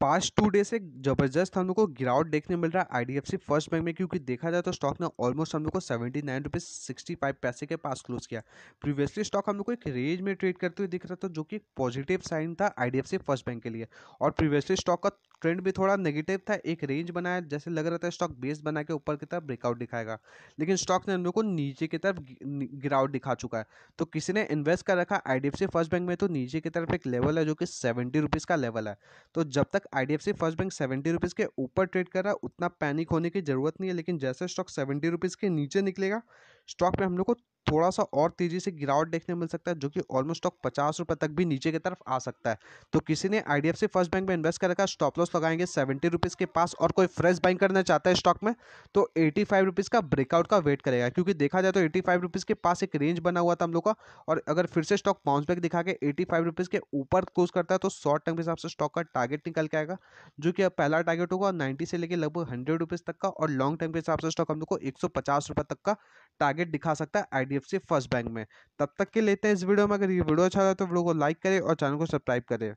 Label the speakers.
Speaker 1: past to day से जबरदस्त हम लोग को गिरावट देखने मिल रहा है आईडीएफसी फर्स्ट बैंक में क्योंकि देखा जाए तो स्टॉक ने ऑलमोस्ट हम लोग को seventy nine rupees sixty five paise के पास क्लोज किया प्रीवियसली स्टॉक हम लोग को एक रेंज में ट्रेड करते हुए दिख रहा था जो कि पॉजिटिव साइन था आईडीएफसी फर्स्ट बैंक के लिए और प्रीवियसली स्टॉक का ट्रेंड भी थोड़ा नेगेटिव था एक रेंज बनाया जैसे लग रहा था स्टॉक बेस बना के ऊपर की तरफ ब्रेकआउट दिखाएगा लेकिन स्टॉक ने हम लोग को नीचे की तरफ गिरावट दिखा चुका है तो किसी ने इन्वेस्ट कर रखा आई फर्स्ट बैंक में तो नीचे की तरफ एक लेवल है जो कि सेवेंटी रुपीज़ का लेवल है तो जब तक I first bank seventy rupees के ऊपर ट्रेड कर रहा है उतना पैनिक होने की ज़रूरत नहीं है लेकिन जैसे स्टॉक सेवेंटी रुपीज़ के नीचे निकलेगा स्टॉक में हम लोग को थोड़ा सा और तेज़ी से गिरावट देखने मिल सकता है जो कि ऑलमोस्ट स्टॉक पचास रुपए तक भी नीचे की तरफ आ सकता है तो किसी ने आई फर्स्ट बैंक में इन्वेस्ट कर रखा स्टॉप लॉस लगाएंगे सेवेंटी रुपीज़ के पास और कोई फ्रेश बाइंग करना चाहता है स्टॉक में तो एटी फाइव रुपीज़ का ब्रेकआउट का वेट करेगा क्योंकि देखा जाए तो एटी फाइव रुपीज़ के पास एक रेंज बना हुआ था हम लोग का और अगर फिर से स्टॉक पाउंस बैक दिखा के एटी फाइव रुपीज़ के ऊपर क्लोज करता है तो शॉर्ट टर्म के हिसाब से स्टॉक का टारगेट निकल के आएगा जो कि पहला टारगेट होगा नाइन्टी से लेकर लगभग हंड्रेड रुपीज़ तक का और लॉन्ग टर्म के हिसाब से स्टॉक हम लोग को एक सौ पचास रुपए तक का टारगेट दिखा सकता है आईडीएफसी फर्स्ट बैंक में तब तक के लेते हैं इस वीडियो में अगर ये वीडियो अच्छा लगा तो वीडियो को लाइक करें और चैनल को सब्सक्राइब करें